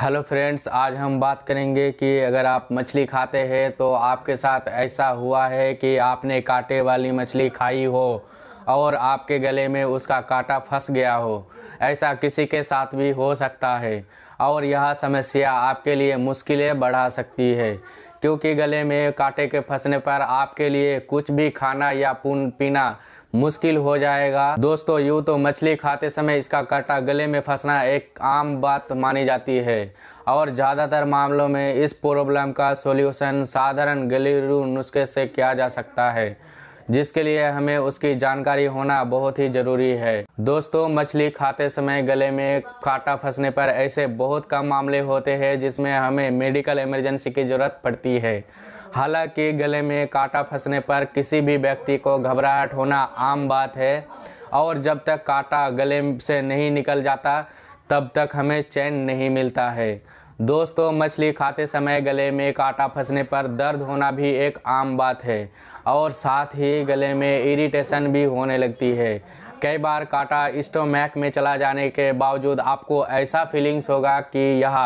hello friends आज हम बात करेंगे कि अगर आप मछली खाते हैं तो आपके साथ ऐसा हुआ है कि आपने कांटे वाली मछली खाई हो और आपके गले में उसका कांटा फंस गया हो ऐसा किसी के साथ भी हो सकता है और यह समस्या आपके लिए मुश्किलें बढ़ा सकती है क्योंकि गले में कांटे के फंसने पर आपके लिए कुछ भी खाना या पीना मुश्किल हो जाएगा दोस्तों यूँ तो मछली खाते समय इसका कांटा गले में फंसना एक आम बात मानी जाती है और ज़्यादातर मामलों में इस प्रॉब्लम का सॉल्यूशन साधारण गले नुस्खे से किया जा सकता है जिसके लिए हमें उसकी जानकारी होना बहुत ही ज़रूरी है दोस्तों मछली खाते समय गले में कांटा फंसने पर ऐसे बहुत कम मामले होते हैं जिसमें हमें मेडिकल इमरजेंसी की ज़रूरत पड़ती है हालांकि गले में कांटा फंसने पर किसी भी व्यक्ति को घबराहट होना आम बात है और जब तक कांटा गले से नहीं निकल जाता तब तक हमें चैन नहीं मिलता है दोस्तों मछली खाते समय गले में कांटा फंसने पर दर्द होना भी एक आम बात है और साथ ही गले में इरिटेशन भी होने लगती है कई बार कांटा स्टोमैक में चला जाने के बावजूद आपको ऐसा फीलिंग्स होगा कि यह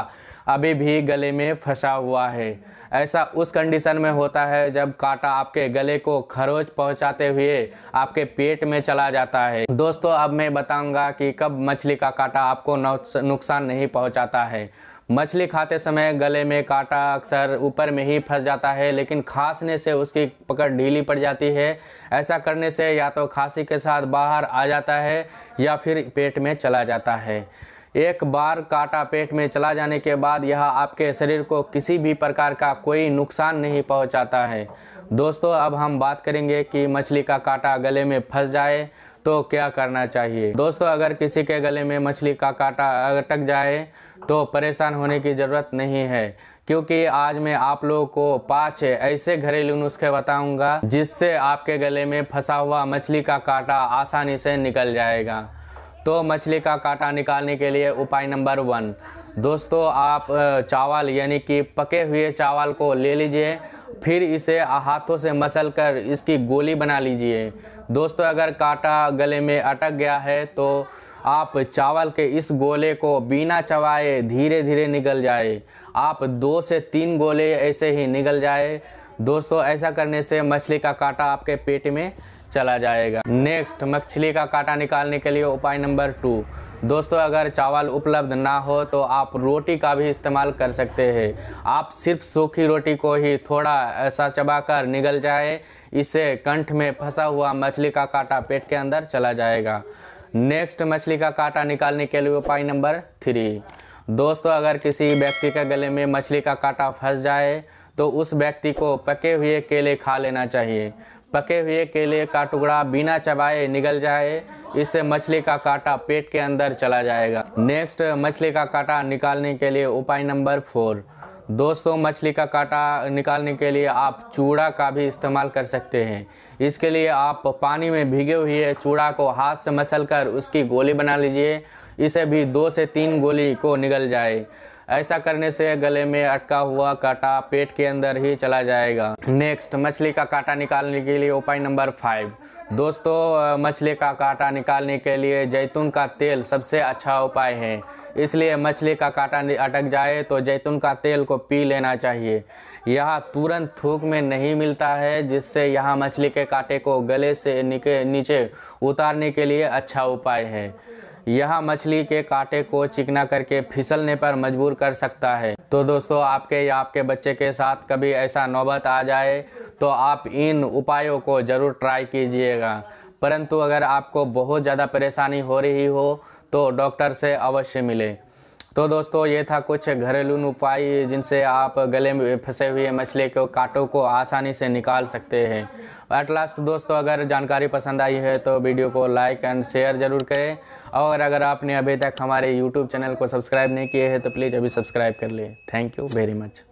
अभी भी गले में फंसा हुआ है ऐसा उस कंडीशन में होता है जब कांटा आपके गले को खरोच पहुंचाते हुए आपके पेट में चला जाता है दोस्तों अब मैं बताऊंगा कि कब मछली का कांटा आपको नुकसान नहीं पहुंचाता है मछली खाते समय गले में कांटा अक्सर ऊपर में ही फंस जाता है लेकिन खांसने से उसकी पकड़ ढीली पड़ जाती है ऐसा करने से या तो खांसी के साथ बाहर आ जाता है या फिर पेट में चला जाता है एक बार काटा पेट में चला जाने के बाद यह आपके शरीर को किसी भी प्रकार का कोई नुकसान नहीं पहुंचाता है दोस्तों अब हम बात करेंगे कि मछली का काटा गले में फंस जाए तो क्या करना चाहिए दोस्तों अगर किसी के गले में मछली का काटा अटक जाए तो परेशान होने की ज़रूरत नहीं है क्योंकि आज मैं आप लोगों को पाँच ऐसे घरेलू नुस्खे बताऊंगा जिससे आपके गले में फंसा हुआ मछली का काटा आसानी से निकल जाएगा तो मछली का कांटा निकालने के लिए उपाय नंबर वन दोस्तों आप चावल यानी कि पके हुए चावल को ले लीजिए फिर इसे हाथों से मसल कर इसकी गोली बना लीजिए दोस्तों अगर कांटा गले में अटक गया है तो आप चावल के इस गोले को बिना चबाए धीरे धीरे निकल जाए आप दो से तीन गोले ऐसे ही निकल जाए दोस्तों ऐसा करने से मछली का कांटा आपके पेट में चला जाएगा नेक्स्ट मछली का कांटा निकालने के लिए उपाय नंबर टू दोस्तों अगर चावल उपलब्ध ना हो तो आप रोटी का भी इस्तेमाल कर सकते हैं आप सिर्फ सूखी रोटी को ही थोड़ा ऐसा चबाकर निगल जाए इससे कंठ में फंसा हुआ मछली का कांटा पेट के अंदर चला जाएगा नेक्स्ट मछली का कांटा निकालने के लिए उपाय नंबर थ्री दोस्तों अगर किसी व्यक्ति के गले में मछली का कांटा फंस जाए तो उस व्यक्ति को पके हुए केले खा लेना चाहिए पके हुए केले का टुकड़ा बिना चबाए निगल जाए इससे मछली का कांटा पेट के अंदर चला जाएगा नेक्स्ट मछली का कांटा निकालने के लिए उपाय नंबर फोर दोस्तों मछली का कांटा निकालने के लिए आप चूड़ा का भी इस्तेमाल कर सकते हैं इसके लिए आप पानी में भीगे हुए चूड़ा को हाथ से मसल कर उसकी गोली बना लीजिए इसे भी दो से तीन गोली को निगल जाए ऐसा करने से गले में अटका हुआ कांटा पेट के अंदर ही चला जाएगा नेक्स्ट मछली का कांटा निकालने के लिए उपाय नंबर फाइव दोस्तों मछली का कांटा निकालने के लिए जैतून का तेल सबसे अच्छा उपाय है इसलिए मछली का कांटा अटक जाए तो जैतून का तेल को पी लेना चाहिए यह तुरंत थूक में नहीं मिलता है जिससे यह मछली के कांटे को गले से नीचे उतारने के लिए अच्छा उपाय है यह मछली के कांटे को चिकना करके फिसलने पर मजबूर कर सकता है तो दोस्तों आपके या आपके बच्चे के साथ कभी ऐसा नौबत आ जाए तो आप इन उपायों को ज़रूर ट्राई कीजिएगा परंतु अगर आपको बहुत ज़्यादा परेशानी हो रही हो तो डॉक्टर से अवश्य मिले तो दोस्तों ये था कुछ घरेलू उपाय जिनसे आप गले में फंसे हुए मछली के कांटों को आसानी से निकाल सकते हैं एट लास्ट दोस्तों अगर जानकारी पसंद आई है तो वीडियो को लाइक एंड शेयर ज़रूर करें और अगर आपने अभी तक हमारे यूट्यूब चैनल को सब्सक्राइब नहीं किए हैं तो प्लीज़ अभी सब्सक्राइब कर लें थैंक यू वेरी मच